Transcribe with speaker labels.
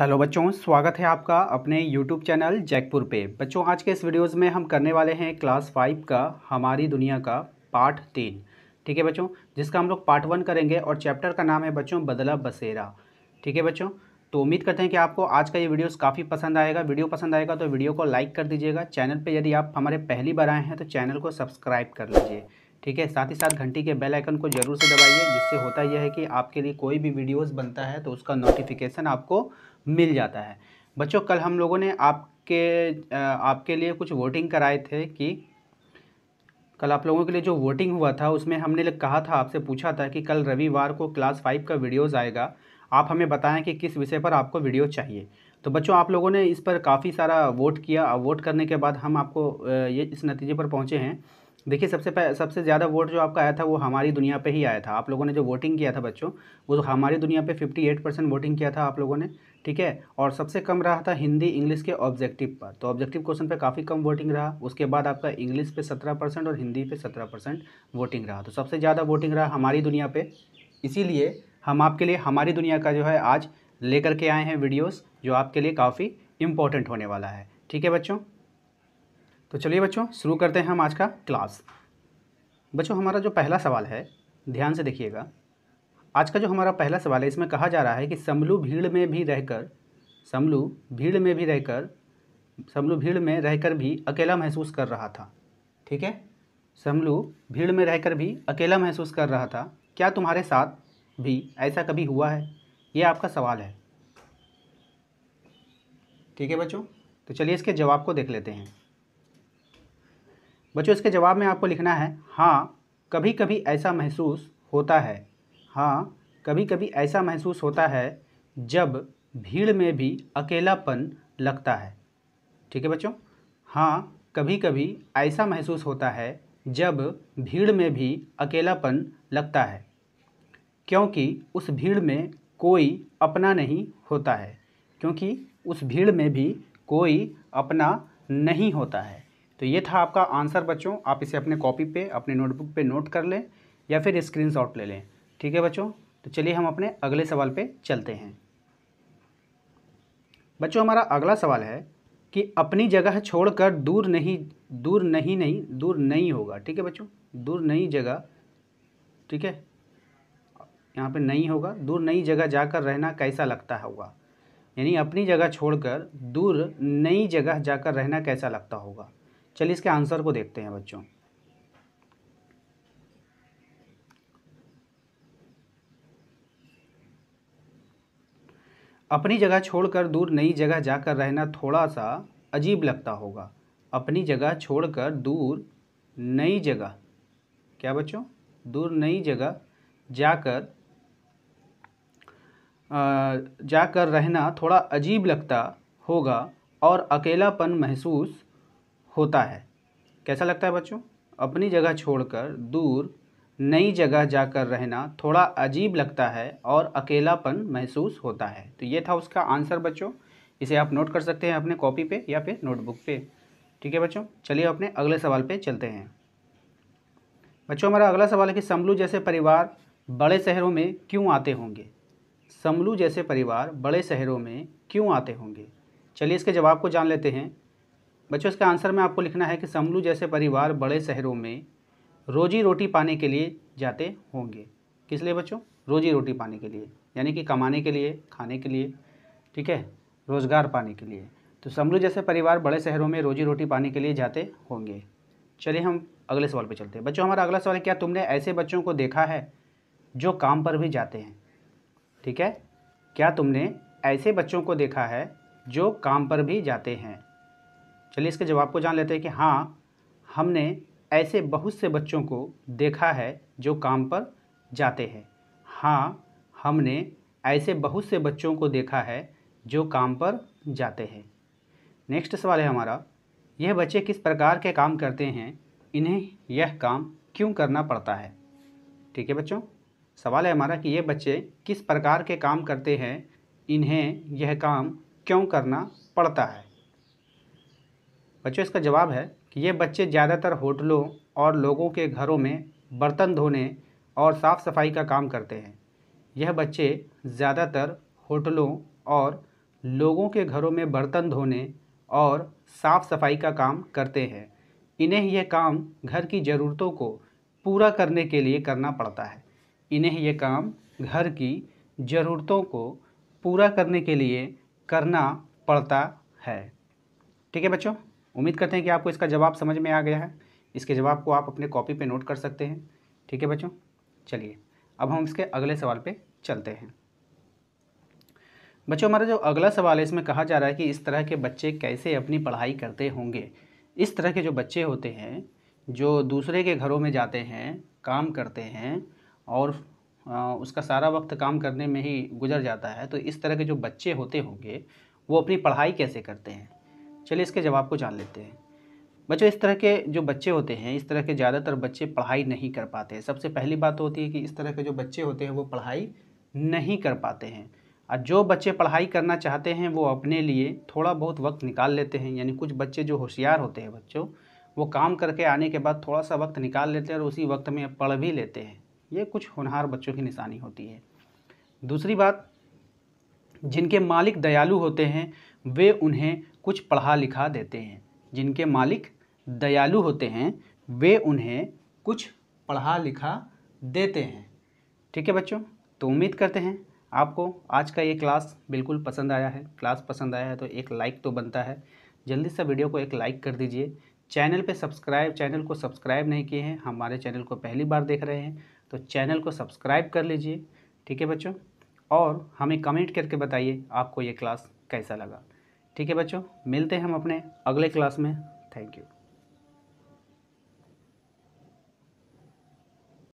Speaker 1: hello बच्चों स्वागत है आपका अपने यूट्यूब चैनल जैकपुर पे बच्चों आज के इस वीडियोस में हम करने वाले हैं क्लास फाइव का हमारी दुनिया का पार्ट तीन ठीक है बच्चों जिसका हम लोग पार्ट वन करेंगे और चैप्टर का नाम है बच्चों बदला बसेरा ठीक है बच्चों तो उम्मीद करते हैं कि आपको आज का ये वीडियोस काफ़ी पसंद आएगा वीडियो पसंद आएगा तो वीडियो को लाइक कर दीजिएगा चैनल पर यदि आप हमारे पहली बार आए हैं तो चैनल को सब्सक्राइब कर लीजिए ठीक है साथ ही साथ घंटी के बेल आइकन को ज़रूर से दबाइए जिससे होता यह है कि आपके लिए कोई भी वीडियोस बनता है तो उसका नोटिफिकेशन आपको मिल जाता है बच्चों कल हम लोगों ने आपके आपके लिए कुछ वोटिंग कराए थे कि कल आप लोगों के लिए जो वोटिंग हुआ था उसमें हमने कहा था आपसे पूछा था कि कल रविवार को क्लास फाइव का वीडियोज़ आएगा आप हमें बताएं कि किस विषय पर आपको वीडियो चाहिए तो बच्चों आप लोगों ने इस पर काफ़ी सारा वोट किया वोट करने के बाद हम आपको ये इस नतीजे पर पहुँचे हैं देखिए सबसे सबसे ज़्यादा वोट जो आपका आया था वो हमारी दुनिया पे ही आया था आप लोगों ने जो वोटिंग किया था बच्चों वो तो हमारी दुनिया पे 58 परसेंट वोटिंग किया था आप लोगों ने ठीक है और सबसे कम रहा था हिंदी इंग्लिश के ऑब्जेक्टिव पर तो ऑब्जेक्टिव क्वेश्चन पे काफ़ी कम वोटिंग रहा उसके बाद आपका इंग्लिश पे सत्रह परसेंट और हिंदी पे सत्रह परसेंट वोटिंग रहा तो सबसे ज़्यादा वोटिंग रहा हमारी दुनिया पे इसीलिए हम आपके लिए हमारी दुनिया का जो है आज लेकर के आए हैं वीडियोज़ जो आपके लिए काफ़ी इम्पोर्टेंट होने वाला है ठीक है बच्चों तो चलिए बच्चों शुरू करते हैं हम आज का क्लास बच्चों हमारा जो पहला सवाल है ध्यान से देखिएगा आज का जो हमारा पहला सवाल है इसमें कहा जा रहा है कि समलू भीड़ में भी रहकर समलू भीड़ में भी रहकर समलू भीड़ में रहकर भी अकेला महसूस कर रहा था ठीक है समलू भीड़ में रहकर भी अकेला महसूस कर रहा था क्या तुम्हारे साथ भी ऐसा कभी हुआ है ये आपका सवाल है ठीक है बच्चों तो चलिए इसके जवाब को देख लेते हैं बच्चों इसके जवाब में आपको लिखना है हाँ कभी कभी ऐसा महसूस होता है हाँ कभी कभी ऐसा महसूस होता है जब भीड़ में भी अकेलापन लगता है ठीक है बच्चों हाँ कभी कभी ऐसा महसूस होता है जब भीड़ में भी अकेलापन लगता है क्योंकि उस भीड़ में कोई अपना नहीं होता है क्योंकि उस भीड़ में भी कोई अपना नहीं होता है तो ये था आपका आंसर बच्चों आप इसे अपने कॉपी पे अपने नोटबुक पे नोट कर लें या फिर स्क्रीनशॉट ले लें ठीक है बच्चों तो चलिए हम अपने अगले सवाल पे चलते हैं बच्चों हमारा अगला सवाल है कि अपनी जगह छोड़कर दूर नहीं दूर नहीं नहीं दूर नहीं होगा ठीक है बच्चों दूर नहीं जगह ठीक है यहाँ पे नहीं होगा दूर नई जगह जाकर रहना कैसा लगता होगा यानी अपनी जगह छोड़कर दूर नई जगह जाकर रहना कैसा लगता होगा चलिए इसके आंसर को देखते हैं बच्चों अपनी जगह छोड़कर दूर नई जगह जाकर रहना थोड़ा सा अजीब लगता होगा अपनी जगह छोड़कर दूर नई जगह क्या बच्चों दूर नई जगह जाकर जाकर रहना थोड़ा अजीब लगता होगा और अकेलापन महसूस होता है कैसा लगता है बच्चों अपनी जगह छोड़कर दूर नई जगह जाकर रहना थोड़ा अजीब लगता है और अकेलापन महसूस होता है तो ये था उसका आंसर बच्चों इसे आप नोट कर सकते हैं अपने कॉपी पे या फिर नोटबुक पे ठीक है बच्चों चलिए अपने अगले सवाल पे चलते हैं बच्चों हमारा अगला सवाल है कि समलू जैसे परिवार बड़े शहरों में क्यों आते होंगे समलू जैसे परिवार बड़े शहरों में क्यों आते होंगे चलिए इसके जवाब को जान लेते हैं बच्चों इसका आंसर में आपको लिखना है कि समलू जैसे परिवार बड़े शहरों में रोजी रोटी पाने के लिए जाते होंगे किस लिए बच्चों रोजी रोटी पाने के लिए यानी कि कमाने के लिए खाने के लिए ठीक है रोज़गार पाने के लिए तो समरू जैसे परिवार बड़े शहरों में रोजी रोटी पाने के लिए जाते होंगे चलिए हम अगले सवाल पर चलते हैं बच्चों हमारा अगला सवाल है क्या तुमने ऐसे बच्चों को देखा है जो काम पर भी जाते हैं ठीक है क्या तुमने ऐसे बच्चों को देखा है जो काम पर भी जाते हैं चलिए इसके जवाब को जान लेते हैं कि हाँ हमने ऐसे बहुत से बच्चों को देखा है जो काम पर जाते हैं हाँ हमने ऐसे बहुत से बच्चों को देखा है जो काम पर जाते हैं नेक्स्ट सवाल है हमारा यह बच्चे किस प्रकार के काम करते हैं इन्हें यह काम क्यों करना पड़ता है ठीक है बच्चों सवाल है हमारा कि ये बच्चे किस प्रकार के काम करते हैं इन्हें यह काम क्यों करना पड़ता है बच्चों इसका जवाब है कि ये बच्चे ज़्यादातर होटलों और लोगों के घरों में बर्तन धोने और साफ़ सफाई का काम करते हैं यह बच्चे ज़्यादातर होटलों और लोगों के घरों में बर्तन धोने और साफ़ सफाई का काम करते हैं इन्हें यह काम घर की ज़रूरतों को पूरा करने के लिए करना पड़ता है इन्हें यह काम घर की ज़रूरतों को पूरा करने के लिए करना पड़ता है ठीक है बच्चों उम्मीद करते हैं कि आपको इसका जवाब समझ में आ गया है इसके जवाब को आप अपने कॉपी पे नोट कर सकते हैं ठीक है बच्चों चलिए अब हम इसके अगले सवाल पे चलते हैं बच्चों हमारा जो अगला सवाल है इसमें कहा जा रहा है कि इस तरह के बच्चे कैसे अपनी पढ़ाई करते होंगे इस तरह के जो बच्चे होते हैं जो दूसरे के घरों में जाते हैं काम करते हैं और उसका सारा वक्त काम करने में ही गुजर जाता है तो इस तरह के जो बच्चे होते होंगे वो अपनी पढ़ाई कैसे करते हैं चलिए इसके जवाब को जान लेते हैं बच्चों इस तरह के जो बच्चे होते हैं इस तरह के ज़्यादातर बच्चे पढ़ाई नहीं कर पाते हैं सबसे पहली बात तो होती है कि इस तरह के जो बच्चे होते हैं वो पढ़ाई नहीं कर पाते हैं और जो बच्चे पढ़ाई करना चाहते हैं वो अपने लिए थोड़ा बहुत वक्त निकाल लेते हैं यानी कुछ बच्चे जो होशियार होते हैं बच्चों वो काम करके आने के बाद थोड़ा सा वक्त निकाल लेते हैं और उसी वक्त में पढ़ भी लेते हैं ये कुछ होनहार बच्चों की निशानी होती है दूसरी बात जिनके मालिक दयालु होते हैं वे उन्हें कुछ पढ़ा लिखा देते हैं जिनके मालिक दयालु होते हैं वे उन्हें कुछ पढ़ा लिखा देते हैं ठीक है बच्चों तो उम्मीद करते हैं आपको आज का ये क्लास बिल्कुल पसंद आया है क्लास पसंद आया है तो एक लाइक तो बनता है जल्दी से वीडियो को एक लाइक कर दीजिए चैनल पे सब्सक्राइब चैनल को सब्सक्राइब नहीं किए हैं हमारे चैनल को पहली बार देख रहे हैं तो चैनल को सब्सक्राइब कर लीजिए ठीक है बच्चों और हमें कमेंट करके बताइए आपको ये क्लास कैसा लगा ठीक है बच्चों मिलते हैं हम अपने अगले क्लास में थैंक यू